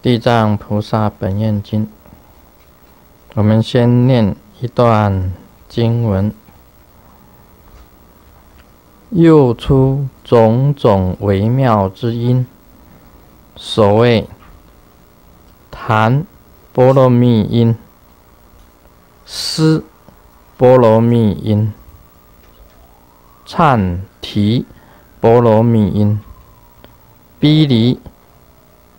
《地藏菩萨本愿经》，我们先念一段经文。又出种种微妙之音，所谓：谈波罗蜜音，思波罗蜜音，颤提波罗蜜音，毗梨。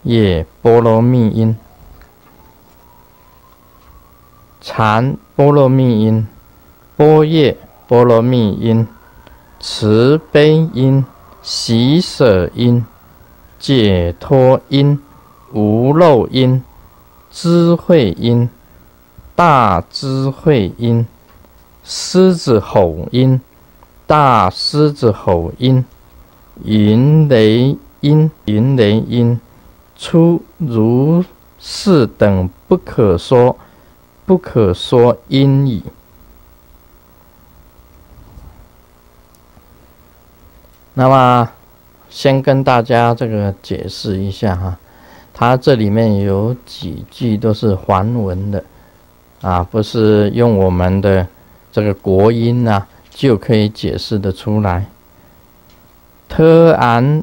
也波罗蜜音，禅波罗蜜音，波叶波罗蜜音，慈悲音，喜舍音，解脱音，无漏音，智慧音，大智慧音，狮子吼音，大狮子吼音，云雷音，云雷音。出如是等不可说，不可说因已。那么，先跟大家这个解释一下哈，它这里面有几句都是梵文的，啊，不是用我们的这个国音呐就可以解释的出来。t an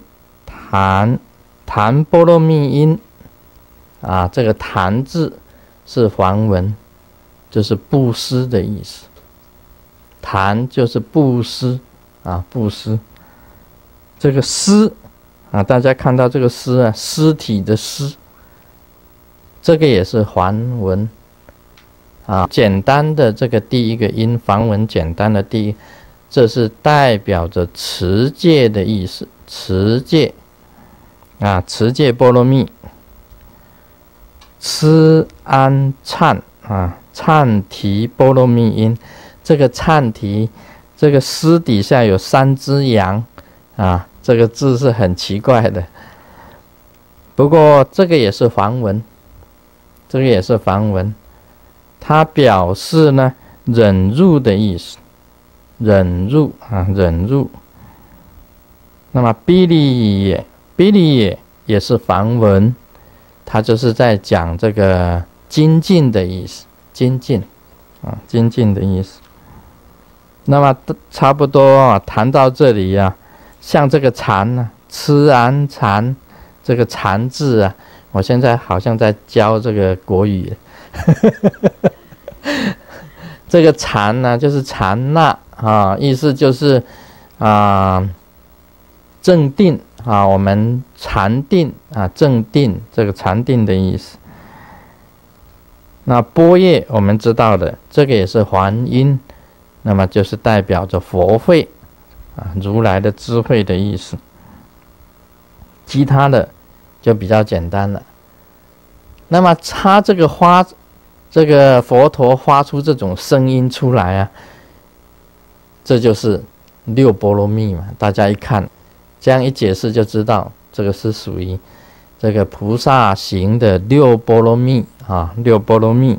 檀波罗蜜音，啊，这个“檀”字是梵文，就是布施的意思。檀就是布施，啊，布施。这个“施”，啊，大家看到这个“施”啊，尸体的“施”，这个也是梵文，啊，简单的这个第一个音梵文简单的第一，这是代表着持戒的意思，持戒。啊，持戒波罗蜜，持安禅啊，禅提波罗蜜音。这个禅提，这个私底下有三只羊啊。这个字是很奇怪的，不过这个也是梵文，这个也是梵文，它表示呢忍入的意思，忍入啊，忍入。那么 l 力也。比里也也是梵文，它就是在讲这个精进的意思，精进，啊，精进的意思。那么差不多谈到这里呀，像这个禅呢，ch an 禅，这个禅字啊，我现在好像在教这个国语，这个禅呢就是禅那啊，意思就是啊，镇定。啊，我们禅定啊，正定这个禅定的意思。那波叶我们知道的，这个也是梵音，那么就是代表着佛慧啊，如来的智慧的意思。其他的就比较简单了。那么插这个花，这个佛陀发出这种声音出来啊，这就是六波罗蜜嘛，大家一看。这样一解释就知道，这个是属于这个菩萨行的六波罗蜜啊，六波罗蜜。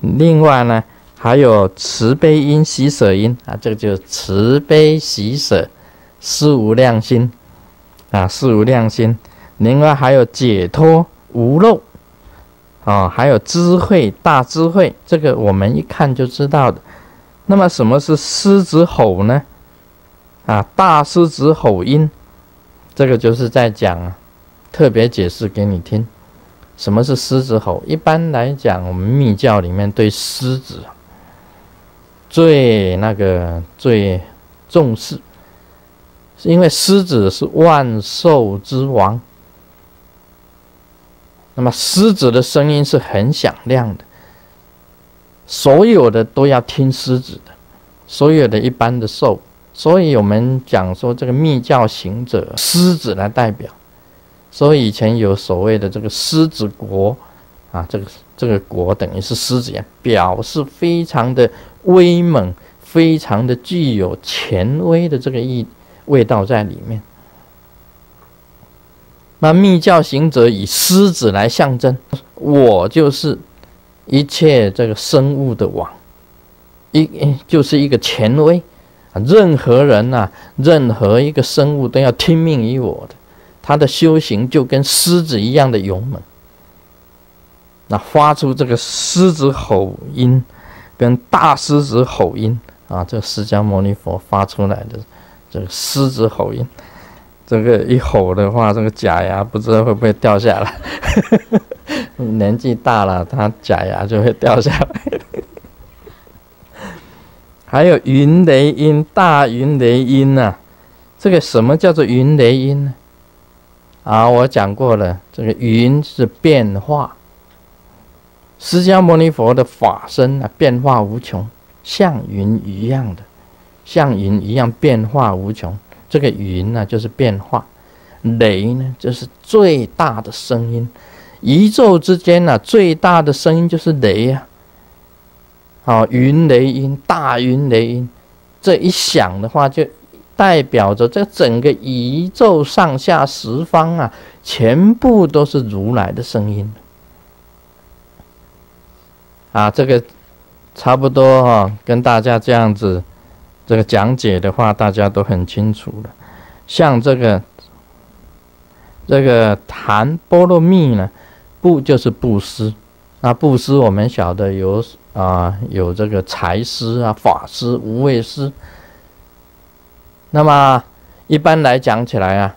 另外呢，还有慈悲音、喜舍音啊，这个就是慈悲喜舍，四无量心啊，四无量心。另外还有解脱无漏啊，还有智慧大智慧，这个我们一看就知道的。那么什么是狮子吼呢？啊，大狮子吼音。这个就是在讲，特别解释给你听，什么是狮子吼？一般来讲，我们密教里面对狮子最那个最重视，是因为狮子是万兽之王。那么狮子的声音是很响亮的，所有的都要听狮子的，所有的一般的兽。所以我们讲说这个密教行者狮子来代表，所以以前有所谓的这个狮子国，啊，这个这个国等于是狮子呀，表示非常的威猛，非常的具有权威的这个意味道在里面。那密教行者以狮子来象征，我就是一切这个生物的王，一就是一个权威。任何人呐，任何一个生物都要听命于我的。他的修行就跟狮子一样的勇猛。那发出这个狮子吼音，跟大狮子吼音啊，这释迦牟尼佛发出来的这个狮子吼音，这个一吼的话，这个假牙不知道会不会掉下来。年纪大了，他假牙就会掉下来。还有云雷音，大云雷音呐！这个什么叫做云雷音呢？啊，我讲过了，这个云是变化。释迦牟尼佛的法身啊，变化无穷，像云一样的，像云一样变化无穷。这个云呢，就是变化；雷呢，就是最大的声音。宇宙之间呢，最大的声音就是雷呀。好，云雷音，大云雷音，这一响的话，就代表着这整个宇宙上下十方啊，全部都是如来的声音。啊，这个差不多哈，跟大家这样子这个讲解的话，大家都很清楚了。像这个这个檀波罗蜜呢，布就是布施，那布施我们晓得有。啊，有这个财师啊、法师、无畏师。那么一般来讲起来啊，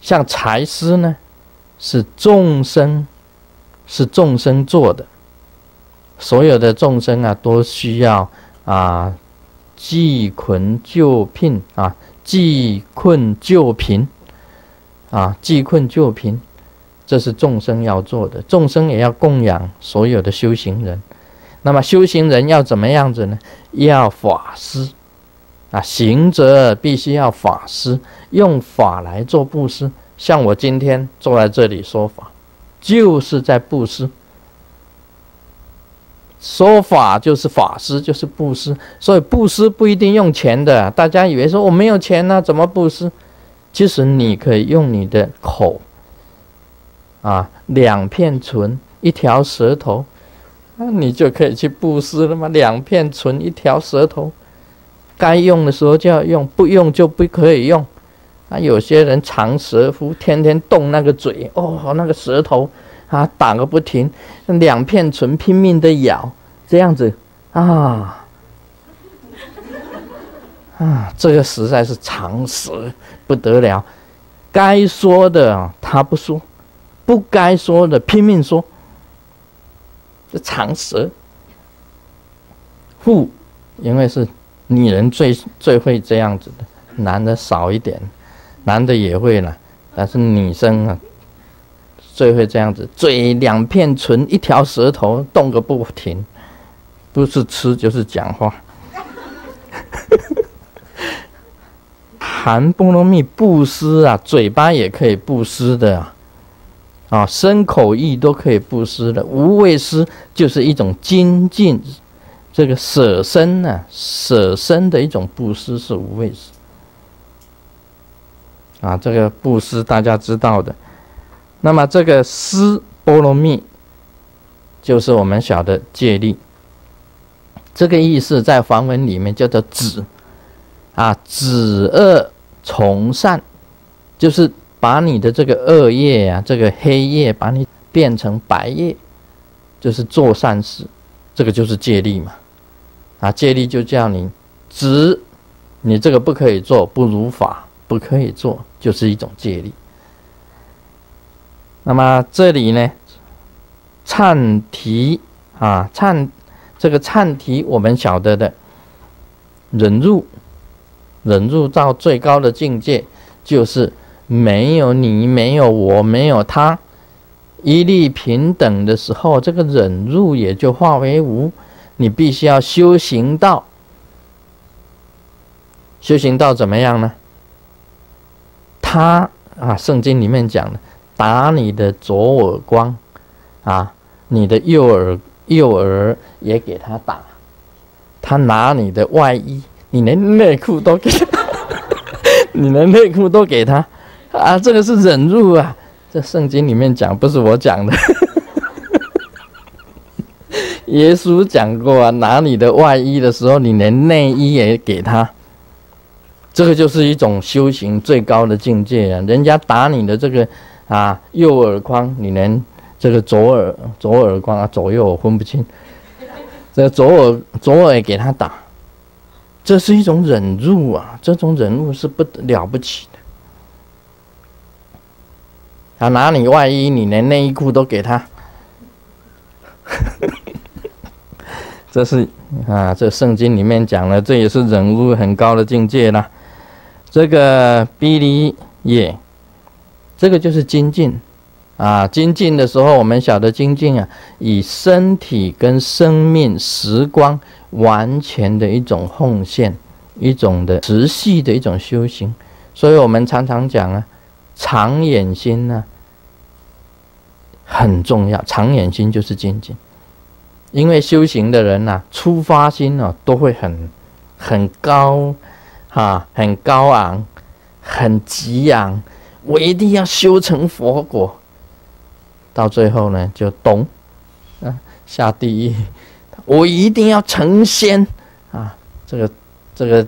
像财师呢，是众生，是众生做的。所有的众生啊，都需要啊，济困救贫啊，济困救贫啊，济困救贫。这是众生要做的，众生也要供养所有的修行人。那么修行人要怎么样子呢？要法师啊，行者必须要法师用法来做布施。像我今天坐在这里说法，就是在布施。说法就是法师，就是布施。所以布施不一定用钱的。大家以为说我没有钱呢，怎么布施？其实你可以用你的口。啊，两片唇，一条舌头，那你就可以去布施了吗？两片唇，一条舌头，该用的时候就要用，不用就不可以用。啊，有些人长舌夫，天天动那个嘴，哦，那个舌头啊，打个不停，两片唇拼命的咬，这样子啊啊，这个实在是常舌不得了，该说的他不说。不该说的拼命说，这长舌妇，因为是女人最最会这样子的，男的少一点，男的也会了，但是女生啊，最会这样子，嘴两片唇，一条舌头动个不停，不是吃就是讲话。含菠萝蜜不湿啊，嘴巴也可以不湿的啊。啊，身口意都可以布施的，无畏施就是一种精进，这个舍身呢，舍身的一种布施是无畏施。啊，这个布施大家知道的，那么这个施波罗蜜，就是我们晓得借力。这个意思在梵文里面叫做止，啊，止恶从善，就是。把你的这个恶业呀，这个黑夜，把你变成白夜，就是做善事，这个就是借力嘛，啊，借力就叫你直，你这个不可以做，不如法，不可以做，就是一种借力。那么这里呢，忏提啊忏，这个忏提我们晓得的，忍入，忍入到最高的境界就是。没有你，没有我，没有他，一律平等的时候，这个忍辱也就化为无。你必须要修行道，修行道怎么样呢？他啊，圣经里面讲的，打你的左耳光，啊，你的右耳右耳也给他打，他拿你的外衣，你连内裤都给，你连内裤都给他。啊，这个是忍辱啊！这圣经里面讲，不是我讲的，耶稣讲过啊。拿你的外衣的时候，你连内衣也给他，这个就是一种修行最高的境界啊。人家打你的这个啊右耳光，你连这个左耳左耳光啊左右我分不清，这个左耳左耳也给他打，这是一种忍辱啊！这种忍辱是不了不起的。他拿你外衣，你连内衣裤都给他。这是啊，这圣经里面讲了，这也是忍辱很高的境界啦。这个哔哩也，这个就是精进啊。精进的时候，我们晓得精进啊，以身体跟生命、时光完全的一种奉献，一种的持续的一种修行。所以我们常常讲啊。长眼心呢很重要，长眼心就是境界，因为修行的人呐，出发心啊、都会很很高，哈，很高昂，很激昂。我一定要修成佛果，到最后呢，就懂，啊，下地狱。我一定要成仙啊，这个，这个。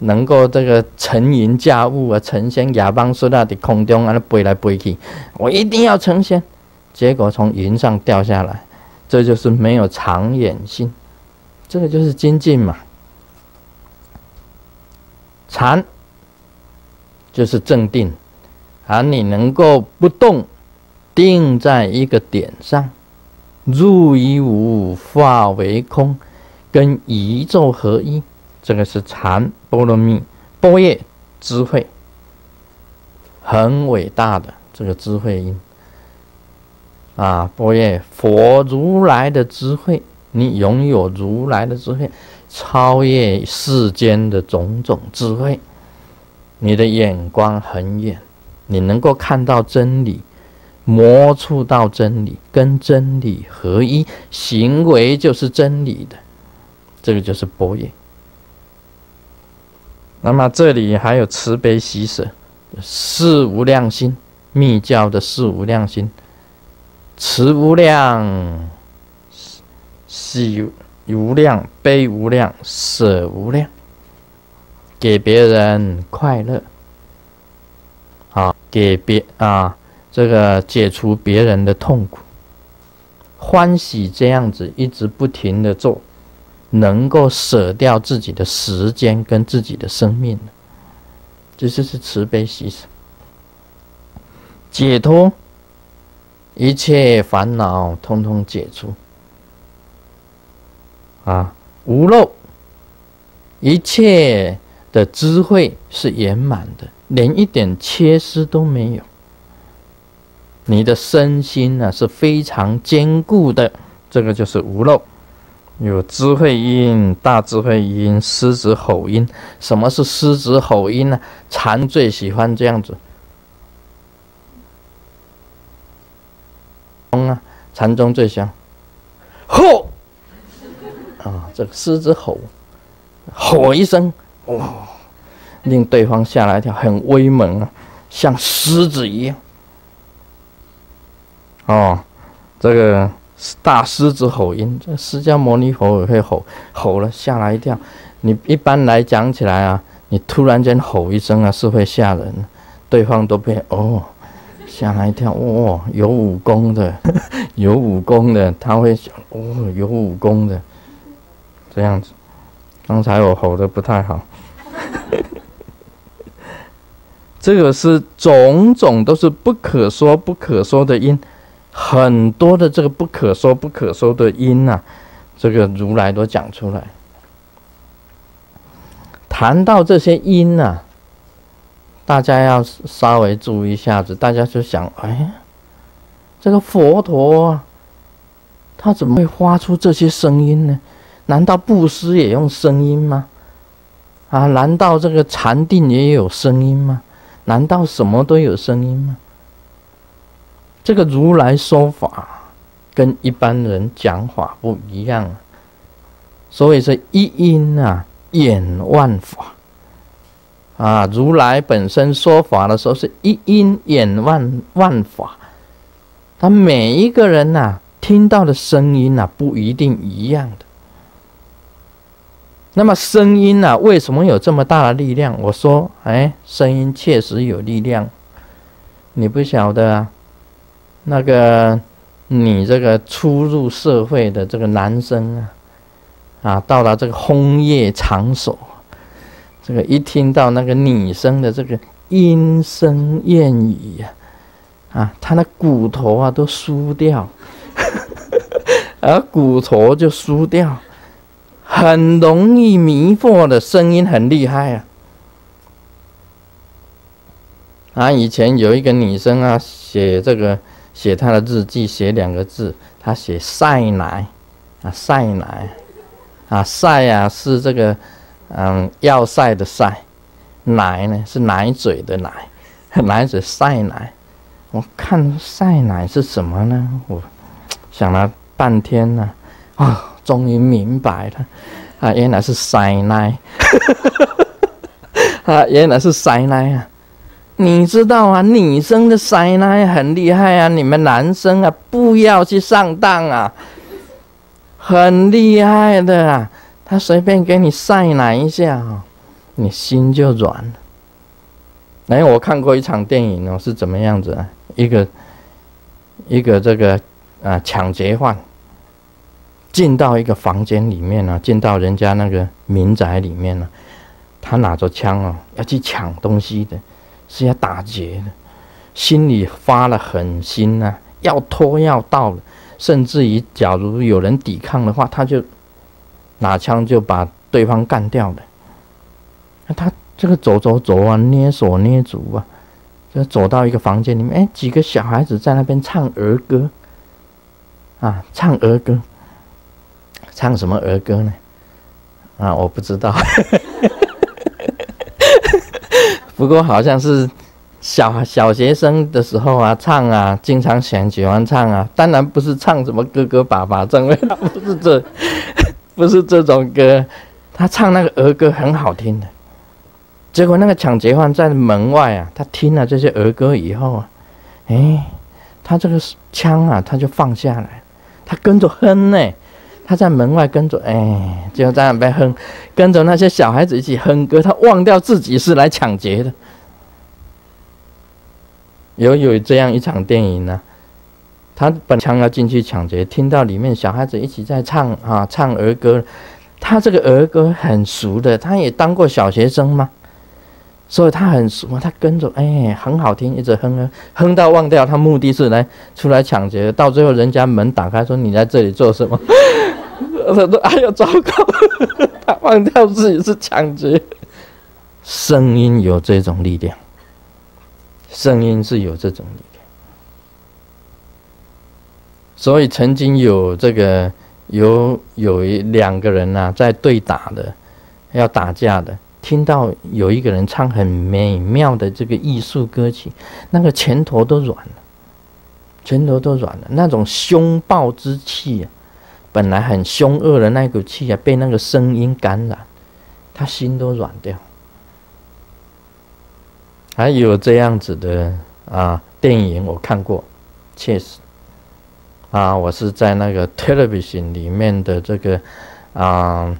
能够这个乘云驾雾啊，成仙亚邦斯拉的空中啊，飞来飞去，我一定要成仙。结果从云上掉下来，这就是没有长远性，这个就是精进嘛。禅就是正定，而你能够不动，定在一个点上，入于无化为空，跟宇宙合一，这个是禅。波罗蜜，波若智慧，很伟大的这个智慧音啊！波若佛如来的智慧，你拥有如来的智慧，超越世间的种种智慧，你的眼光很远，你能够看到真理，摸触到真理，跟真理合一，行为就是真理的，这个就是波若。那么这里还有慈悲喜舍，四无量心，密教的四无量心，慈无量，喜无量，悲无量，舍无量，给别人快乐，啊，给别啊，这个解除别人的痛苦，欢喜这样子一直不停的做。能够舍掉自己的时间跟自己的生命，这就是慈悲喜舍，解脱一切烦恼，通通解除啊！无漏，一切的智慧是圆满的，连一点缺失都没有。你的身心呢是非常坚固的，这个就是无漏。有智慧音、大智慧音、狮子吼音。什么是狮子吼音呢？蝉最喜欢这样子。钟啊，禅宗最响。吼！啊，这狮子吼，吼一声，哇，令对方吓了一跳，很威猛啊，像狮子一样。哦，这个。大狮子吼音，这释迦牟尼佛也会吼，吼了吓了一跳。你一般来讲起来啊，你突然间吼一声啊，是会吓人，对方都被哦吓了一跳。哇，有武功的，有武功的，他会想哦，有武功的这样子。刚才我吼的不太好，这个是种种都是不可说、不可说的音。很多的这个不可说不可说的因呐，这个如来都讲出来。谈到这些因呐，大家要稍微注意一下子。大家就想：哎，这个佛陀他怎么会发出这些声音呢？难道布施也用声音吗？啊？难道这个禅定也有声音吗？难道什么都有声音吗？这个如来说法跟一般人讲法不一样，所以说一音啊演万法啊，如来本身说法的时候是一音演万万法，他每一个人呐听到的声音呐不一定一样的。那么声音呐为什么有这么大的力量？我说，哎，声音确实有力量，你不晓得啊。那个，你这个初入社会的这个男生啊，啊，到了这个婚夜场所，这个一听到那个女生的这个莺声燕语呀，啊，他的骨头啊都酥掉，而 骨头就酥掉，很容易迷惑的声音很厉害啊。啊，以前有一个女生啊，写这个。写他的日记，写两个字，他写晒奶，啊晒奶，啊晒啊是这个，嗯，要晒的晒，奶呢是奶嘴的奶，奶嘴晒奶。我看晒奶是什么呢？我想了半天呢，啊，终于明白了，啊，原来是晒奶，啊，原来是塞奶啊原来是塞奶啊你知道啊，女生的塞奶很厉害啊！你们男生啊，不要去上当啊，很厉害的啊！他随便给你塞奶一下哈，你心就软了。哎，我看过一场电影哦，是怎么样子？啊？一个一个这个啊，抢劫犯进到一个房间里面啊，进到人家那个民宅里面了，他拿着枪哦，要去抢东西的。是要打劫的，心里发了狠心呐，要拖要到，甚至于假如有人抵抗的话，他就拿枪就把对方干掉了。那他这个走走走啊，捏手捏足啊，就走到一个房间里面，哎，几个小孩子在那边唱儿歌啊，唱儿歌，唱什么儿歌呢？啊，我不知道。不过好像是小小学生的时候啊，唱啊，经常喜欢喜欢唱啊。当然不是唱什么哥哥爸爸正类，不是这，不是这种歌。他唱那个儿歌很好听的。结果那个抢劫犯在门外啊，他听了这些儿歌以后啊，哎，他这个枪啊，他就放下来，他跟着哼呢。他在门外跟着，哎，就在那边哼，跟着那些小孩子一起哼歌。他忘掉自己是来抢劫的。有有这样一场电影呢，他本枪要进去抢劫，听到里面小孩子一起在唱啊，唱儿歌。他这个儿歌很熟的，他也当过小学生嘛，所以他很熟嘛。他跟着，哎，很好听，一直哼哼哼到忘掉。他目的是来出来抢劫，到最后人家门打开，说你在这里做什么？他说：“哎呀，糟糕！他忘掉自己是抢劫。”声音有这种力量，声音是有这种力量。所以曾经有这个有有一两个人呐，在对打的，要打架的，听到有一个人唱很美妙的这个艺术歌曲，那个拳头都软了，拳头都软了，那种凶暴之气啊！本来很凶恶的那股气啊，被那个声音感染，他心都软掉。还有这样子的啊，电影我看过，确实啊，我是在那个 television 里面的这个啊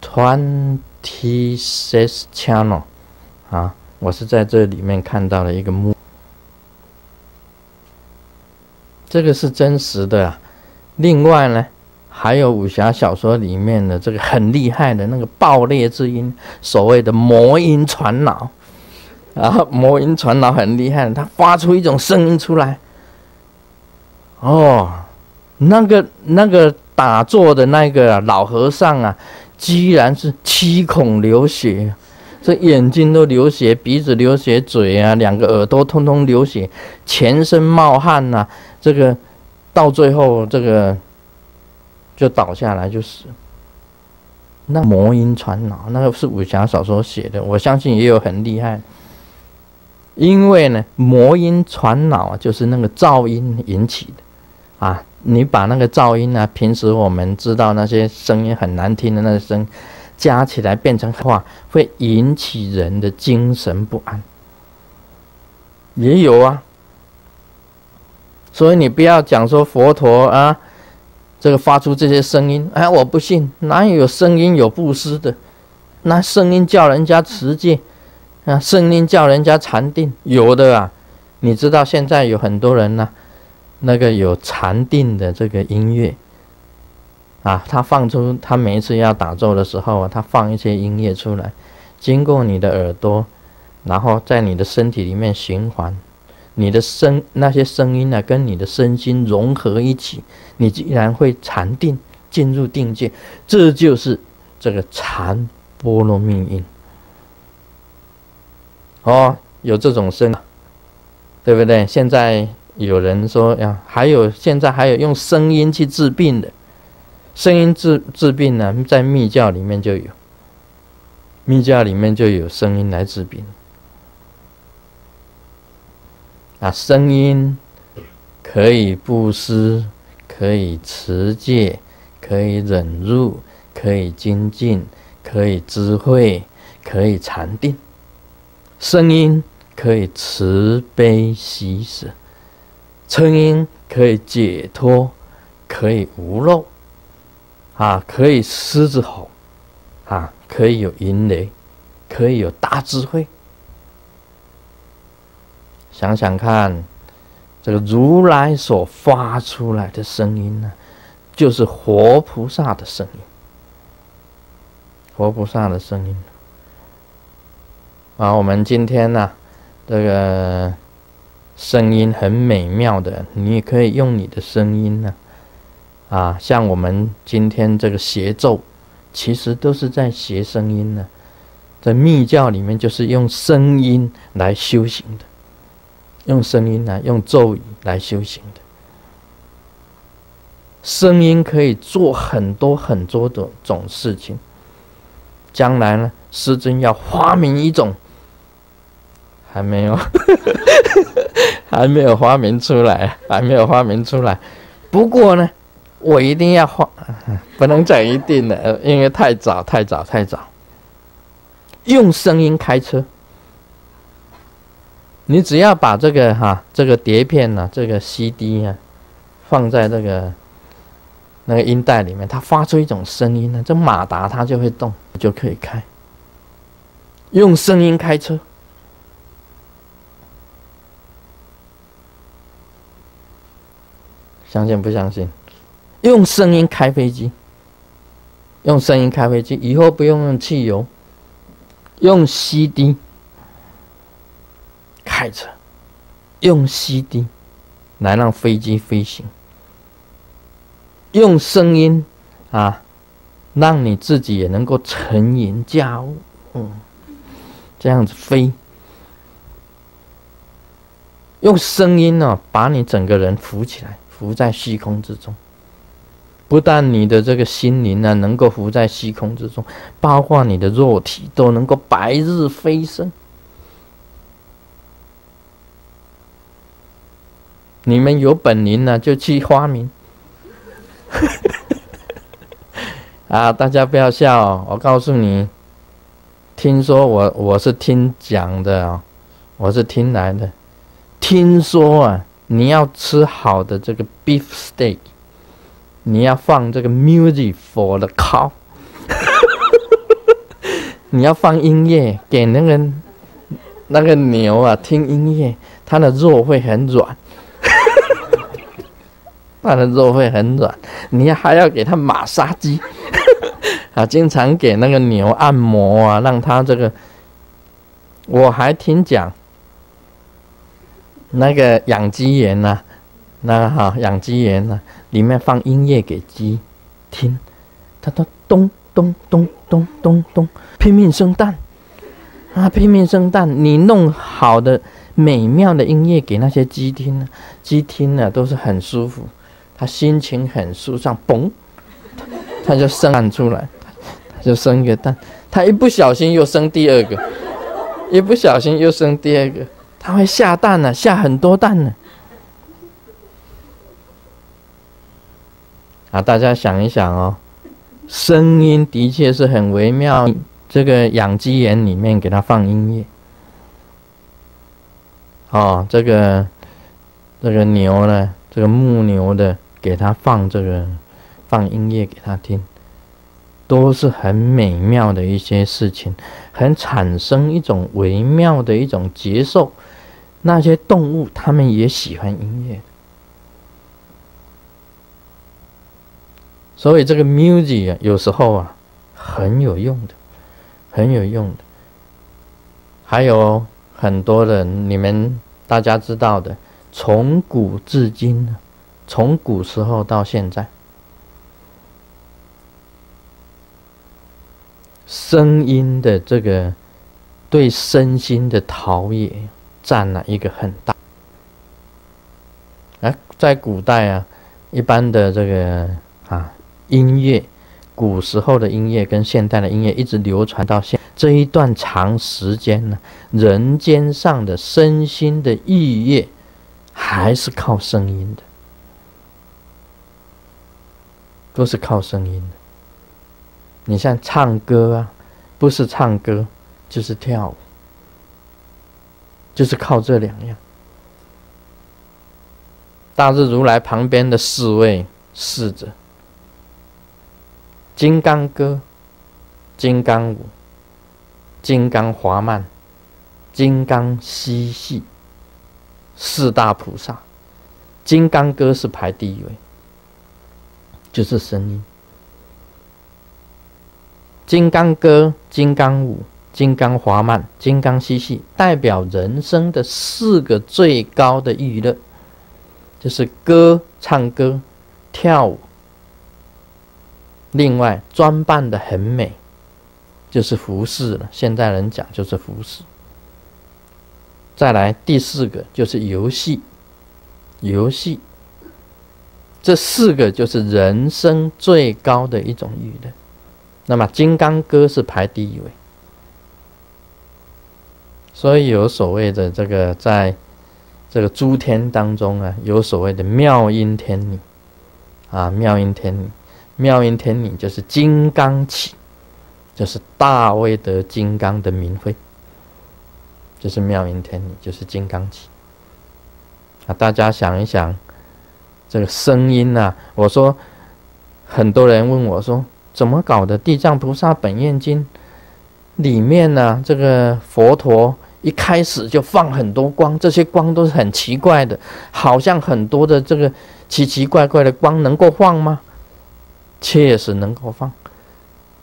twenty six channel 啊，我是在这里面看到了一个目，这个是真实的。啊。另外呢。还有武侠小说里面的这个很厉害的那个爆裂之音，所谓的魔音传脑啊，魔音传脑很厉害，他发出一种声音出来，哦，那个那个打坐的那个老和尚啊，居然是七孔流血，这眼睛都流血，鼻子流血，嘴啊，两个耳朵通通流血，全身冒汗呐，这个到最后这个。就倒下来就死。那魔音传脑，那个是武侠小说写的，我相信也有很厉害。因为呢，魔音传脑就是那个噪音引起的，啊，你把那个噪音啊，平时我们知道那些声音很难听的那些声，加起来变成话，会引起人的精神不安。也有啊，所以你不要讲说佛陀啊。这个发出这些声音，哎，我不信，哪有声音有布施的？那声音叫人家持戒啊，声音叫人家禅定。有的啊，你知道现在有很多人呢，那个有禅定的这个音乐啊，他放出，他每一次要打坐的时候啊，他放一些音乐出来，经过你的耳朵，然后在你的身体里面循环。你的声那些声音呢，跟你的身心融合一起，你竟然会禅定进入定界，这就是这个禅波罗蜜音。哦，有这种声，对不对？现在有人说呀，还有现在还有用声音去治病的，声音治治病呢，在密教里面就有，密教里面就有声音来治病。啊，声音可以布施，可以持戒，可以忍辱，可以精进，可以智慧，可以禅定。声音可以慈悲喜舍，声音可以解脱，可以无漏。啊，可以狮子吼，啊，可以有银雷，可以有大智慧。想想看，这个如来所发出来的声音呢，就是活菩萨的声音，活菩萨的声音。啊，我们今天呢，这个声音很美妙的，你也可以用你的声音呢，啊，像我们今天这个协奏，其实都是在协声音呢，在密教里面就是用声音来修行的。用声音来，用咒语来修行的。声音可以做很多很多的种事情。将来呢，师尊要发明一种，还没有，还没有发明出来，还没有发明出来。不过呢，我一定要发，不能讲一定的，因为太早，太早，太早。用声音开车。你只要把这个哈这个碟片呢，这个 C D 啊，放在这个那个音带里面，它发出一种声音呢，这马达它就会动，就可以开。用声音开车，相信不相信？用声音开飞机，用声音开飞机，以后不用用汽油，用 C D。用 CD 来让飞机飞行，用声音啊，让你自己也能够沉吟驾雾，嗯，这样子飞。用声音呢，把你整个人浮起来，浮在虚空之中。不但你的这个心灵呢，能够浮在虚空之中，包括你的肉体都能够白日飞升。你们有本领呢，就去发明。啊，大家不要笑，我告诉你，听说我我是听讲的啊，我是听来的。听说啊，你要吃好的这个 beef steak，你要放这个 music for the cow，你要放音乐给那个那个牛啊听音乐，它的肉会很软。它的肉会很软，你还要给它马杀鸡，啊，经常给那个牛按摩啊，让它这个。我还听讲，那个养鸡员呐，那个哈养鸡员呐，里面放音乐给鸡听，它都咚咚咚咚咚咚拼命生蛋，啊，拼命生蛋。你弄好的美妙的音乐给那些鸡听，鸡听了都是很舒服。他心情很舒畅，嘣，他就生蛋出来，他就生一个蛋，他一不小心又生第二个，一不小心又生第二个，他会下蛋呢，下很多蛋呢。啊，大家想一想哦，声音的确是很微妙。这个养鸡园里面给它放音乐，哦，这个这个牛呢，这个牧牛的。给他放这个，放音乐给他听，都是很美妙的一些事情，很产生一种微妙的一种接受。那些动物，它们也喜欢音乐，所以这个 music 啊，有时候啊，很有用的，很有用的。还有很多人，你们大家知道的，从古至今。从古时候到现在，声音的这个对身心的陶冶占了一个很大。哎，在古代啊，一般的这个啊音乐，古时候的音乐跟现代的音乐一直流传到现这一段长时间呢，人间上的身心的愉悦还是靠声音的。都是靠声音的，你像唱歌啊，不是唱歌就是跳舞，就是靠这两样。大日如来旁边的四位侍者：金刚歌、金刚舞、金刚华曼、金刚嬉戏，四大菩萨，金刚歌是排第一位。就是声音，金刚歌、金刚舞、金刚滑曼、金刚嬉戏，代表人生的四个最高的娱乐，就是歌、唱歌、跳舞。另外，装扮的很美，就是服饰了。现在人讲就是服饰。再来，第四个就是游戏，游戏。这四个就是人生最高的一种欲乐，那么金刚歌是排第一位，所以有所谓的这个在这个诸天当中啊，有所谓的妙音天女，啊妙音天女，妙音天女就是金刚起，就是大威德金刚的名讳，就是妙音天女，就是金刚起，啊大家想一想。这个声音呢？我说，很多人问我说，怎么搞的？《地藏菩萨本愿经》里面呢，这个佛陀一开始就放很多光，这些光都是很奇怪的，好像很多的这个奇奇怪怪的光能够放吗？确实能够放。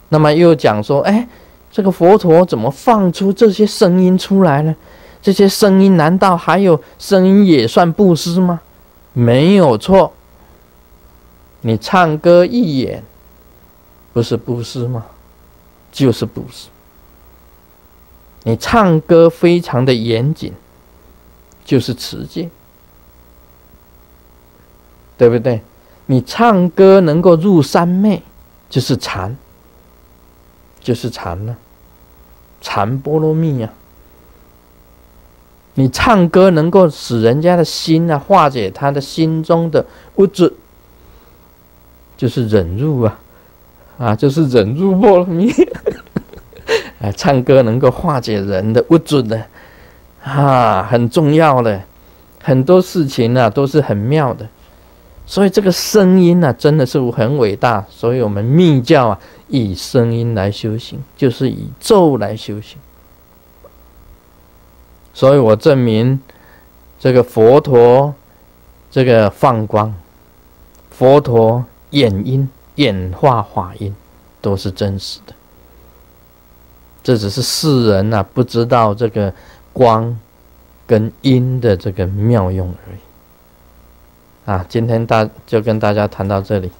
那么又讲说，哎，这个佛陀怎么放出这些声音出来呢？这些声音难道还有声音也算布施吗？没有错，你唱歌一演，不是布施吗？就是布施。你唱歌非常的严谨，就是持戒，对不对？你唱歌能够入三昧，就是禅，就是禅了，禅波罗蜜呀。你唱歌能够使人家的心啊化解他的心中的不质，就是忍辱啊，啊就是忍辱波罗蜜。啊，唱歌能够化解人的不质的，啊很重要的，很多事情啊都是很妙的，所以这个声音啊真的是很伟大，所以我们密教啊以声音来修行，就是以咒来修行。所以我证明，这个佛陀，这个放光，佛陀演因、演化法因，都是真实的。这只是世人呐，不知道这个光跟因的这个妙用而已。啊，今天大就跟大家谈到这里。